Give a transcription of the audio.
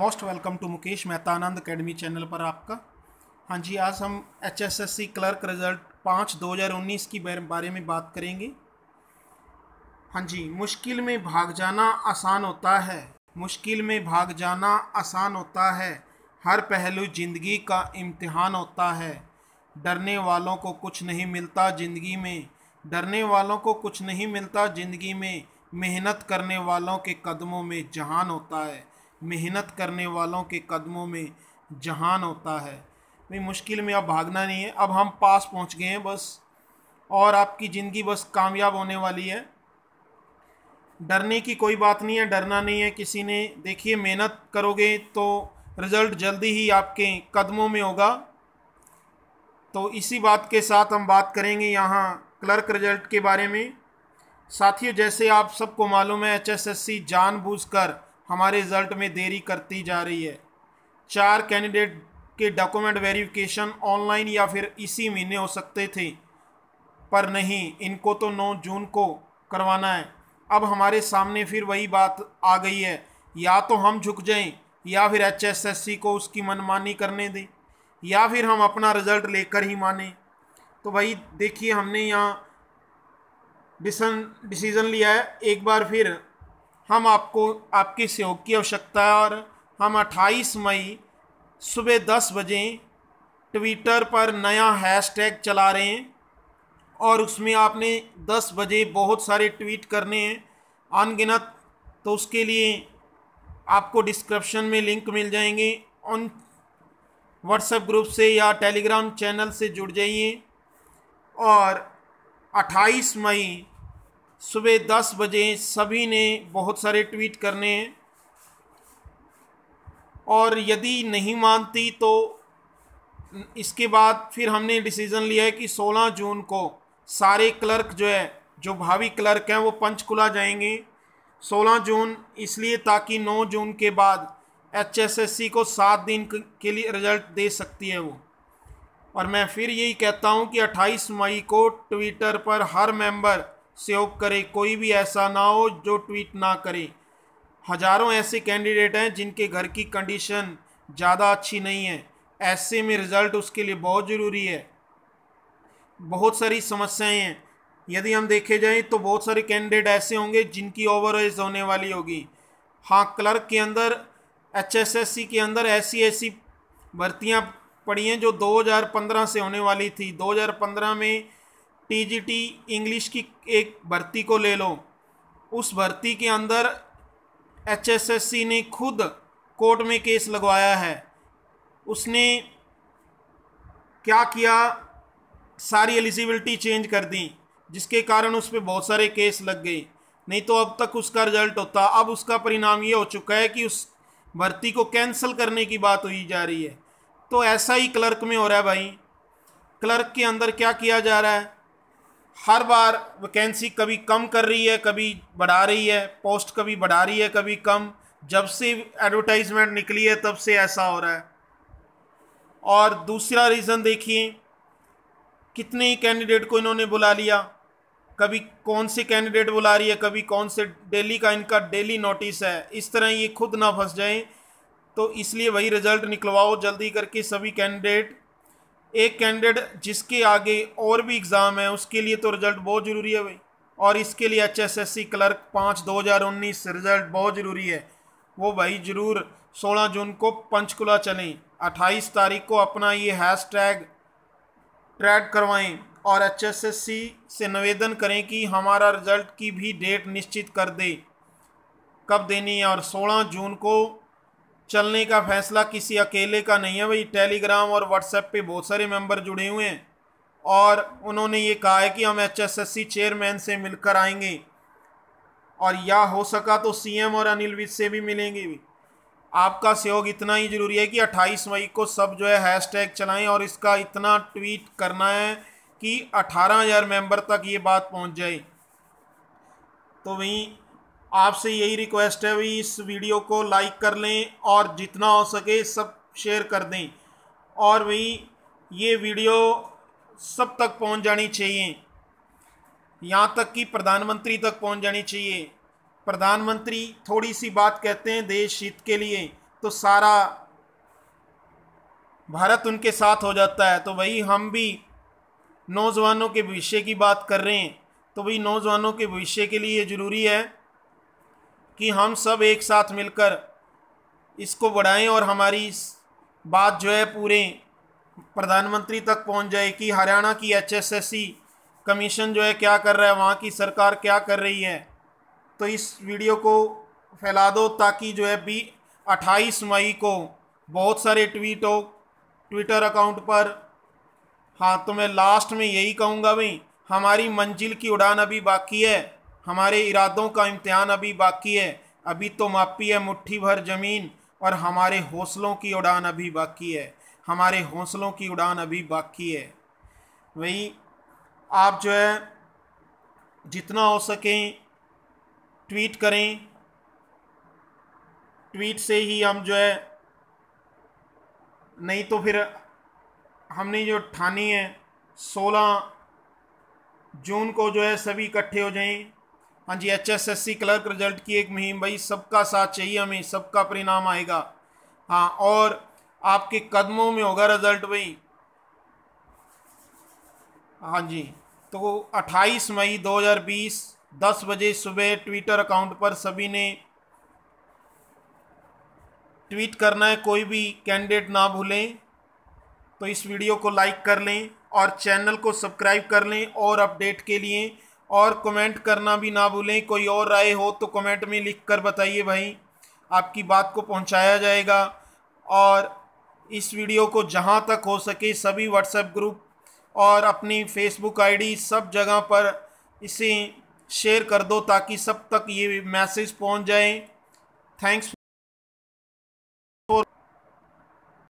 most welcome to Mukesh Mehta Anand academy channel पर आपका हाँ जी आज हम H S S C clerk result पाँच दो हज़ार उन्नीस की बारे में बात करेंगे हाँ जी मुश्किल में भाग जाना आसान होता है मुश्किल में भाग जाना आसान होता है हर पहलू ज़िंदगी का इम्तिहान होता है डरने वालों को कुछ नहीं मिलता ज़िंदगी में डरने वालों को कुछ नहीं मिलता ज़िंदगी में मेहनत करने वालों के कदमों में जहान होता है मेहनत करने वालों के कदमों में जहान होता है भाई मुश्किल में अब भागना नहीं है अब हम पास पहुंच गए हैं बस और आपकी ज़िंदगी बस कामयाब होने वाली है डरने की कोई बात नहीं है डरना नहीं है किसी ने देखिए मेहनत करोगे तो रिज़ल्ट जल्दी ही आपके कदमों में होगा तो इसी बात के साथ हम बात करेंगे यहाँ क्लर्क रिजल्ट के बारे में साथियों जैसे आप सबको मालूम है एच एस एस एचएसएससी कर हमारे रिजल्ट में देरी करती जा रही है चार कैंडिडेट के डॉक्यूमेंट वेरिफिकेशन ऑनलाइन या फिर इसी महीने हो सकते थे पर नहीं इनको तो 9 जून को करवाना है अब हमारे सामने फिर वही बात आ गई है या तो हम झुक जाएं या फिर एच को उसकी मनमानी करने दें या फिर हम अपना रिज़ल्ट लेकर ही माने तो भाई देखिए हमने यहाँ डिसन डिसीज़न लिया है एक बार फिर हम आपको आपके सहयोग की आवश्यकता है और हम 28 मई सुबह 10 बजे ट्विटर पर नया हैशटैग चला रहे हैं और उसमें आपने 10 बजे बहुत सारे ट्वीट करने हैं अनगिनत तो उसके लिए आपको डिस्क्रिप्शन में लिंक मिल जाएंगे उन व्हाट्सएप ग्रुप से या टेलीग्राम चैनल से जुड़ जाइए और 28 मई सुबह दस बजे सभी ने बहुत सारे ट्वीट करने हैं और यदि नहीं मानती तो इसके बाद फिर हमने डिसीज़न लिया है कि 16 जून को सारे क्लर्क जो है जो भावी क्लर्क हैं वो पंचकुला जाएंगे 16 जून इसलिए ताकि 9 जून के बाद एचएसएससी को सात दिन के लिए रिज़ल्ट दे सकती है वो और मैं फिर यही कहता हूँ कि 28 मई को ट्विटर पर हर मेंबर सहयोग करे कोई भी ऐसा ना हो जो ट्वीट ना करे हजारों ऐसे कैंडिडेट हैं जिनके घर की कंडीशन ज़्यादा अच्छी नहीं है ऐसे में रिज़ल्ट उसके लिए बहुत ज़रूरी है बहुत सारी समस्याएं हैं यदि हम देखे जाएं तो बहुत सारे कैंडिडेट ऐसे होंगे जिनकी ओवर एज होने वाली होगी हाँ क्लर्क के अंदर एच के अंदर ऐसी ऐसी भर्तियाँ पड़ी हैं जो 2015 से होने वाली थी 2015 में टीजीटी इंग्लिश की एक भर्ती को ले लो उस भर्ती के अंदर एचएसएससी ने खुद कोर्ट में केस लगवाया है उसने क्या किया सारी एलिजिबिलिटी चेंज कर दी जिसके कारण उस पर बहुत सारे केस लग गए नहीं तो अब तक उसका रिजल्ट होता अब उसका परिणाम ये हो चुका है कि उस भर्ती को कैंसिल करने की बात हुई जा रही है तो ऐसा ही क्लर्क में हो रहा है भाई क्लर्क के अंदर क्या किया जा रहा है हर बार वैकेंसी कभी कम कर रही है कभी बढ़ा रही है पोस्ट कभी बढ़ा रही है कभी कम जब से एडवर्टाइजमेंट निकली है तब से ऐसा हो रहा है और दूसरा रीज़न देखिए कितने कैंडिडेट को इन्होंने बुला लिया कभी कौन से कैंडिडेट बुला रही है कभी कौन से डेली का इनका डेली नोटिस है इस तरह ये खुद ना फंस जाएं तो इसलिए वही रिज़ल्ट निकलवाओ जल्दी करके सभी कैंडिडेट एक कैंडिडेट जिसके आगे और भी एग्ज़ाम है उसके लिए तो रिज़ल्ट बहुत ज़रूरी है भाई और इसके लिए H S S C clerk पाँच दो हज़ार उन्नीस रिज़ल्ट बहुत ज़रूरी है वो भाई ज़रूर सोलह जून को पंचकुला चलें अट्ठाईस तारीख को अपना ये हैश टैग ट्रैक करवाएं और एच एस एस सी से निवेदन करें कि हमारा रिज़ल्ट की भी डेट निश्चित कर दे कब देनी है और सोलह जून को चलने का फैसला किसी अकेले का नहीं है भाई टेलीग्राम और व्हाट्सएप पे बहुत सारे मेंबर जुड़े हुए हैं और उन्होंने ये कहा है कि हम एचएसएससी चेयरमैन से मिलकर आएंगे और या हो सका तो सीएम और अनिल विज से भी मिलेंगे भी आपका सहयोग इतना ही ज़रूरी है कि 28 मई को सब जो है हैशटैग चलाएं और इसका इतना ट्वीट करना है कि 18000 मेंबर तक ये बात पहुंच जाए तो वहीं आपसे यही रिक्वेस्ट है भी इस वीडियो को लाइक कर लें और जितना हो सके सब शेयर कर दें और भाई ये वीडियो सब तक पहुंच जानी चाहिए यहाँ तक कि प्रधानमंत्री तक पहुंच जानी चाहिए प्रधानमंत्री थोड़ी सी बात कहते हैं देश हित के लिए तो सारा भारत उनके साथ हो जाता है तो वही हम भी नौजवानों के भविष्य की बात कर रहे हैं तो वही नौजवानों के भविष्य के लिए ये ज़रूरी है कि हम सब एक साथ मिलकर इसको बढ़ाएं और हमारी बात जो है पूरे प्रधानमंत्री तक पहुंच जाए कि हरियाणा की एचएसएससी कमीशन जो है क्या कर रहा है वहाँ की सरकार क्या कर रही है तो इस वीडियो को फैला दो ताकि जो है भी अट्ठाईस मई को बहुत सारे ट्वीट हो ट्विटर अकाउंट पर हाँ तो मैं लास्ट में यही कहूँगा भाई हमारी मंजिल की उड़ान अभी बाकी है हमारे इरादों का इम्तहान अभी बाकी है अभी तो मापी है मुट्ठी भर ज़मीन और हमारे हौसलों की उड़ान अभी बाकी है हमारे हौसलों की उड़ान अभी बाकी है वही आप जो है जितना हो सकें ट्वीट करें ट्वीट से ही हम जो है नहीं तो फिर हमने जो ठानी है सोलह जून को जो है सभी इकट्ठे हो जाएं हाँ जी H S S C clerk result की एक मुहिम भाई सबका साथ चाहिए हमें सबका परिणाम आएगा हाँ और आपके कदमों में होगा रिजल्ट भाई हाँ जी तो 28 मई 2020 10 बजे सुबह ट्विटर अकाउंट पर सभी ने ट्वीट करना है कोई भी कैंडिडेट ना भूलें तो इस वीडियो को लाइक कर लें और चैनल को सब्सक्राइब कर लें और अपडेट के लिए और कमेंट करना भी ना भूलें कोई और राय हो तो कमेंट में लिख कर बताइए भाई आपकी बात को पहुंचाया जाएगा और इस वीडियो को जहां तक हो सके सभी व्हाट्सएप ग्रुप और अपनी फेसबुक आईडी सब जगह पर इसे शेयर कर दो ताकि सब तक ये मैसेज पहुंच जाए थैंक्स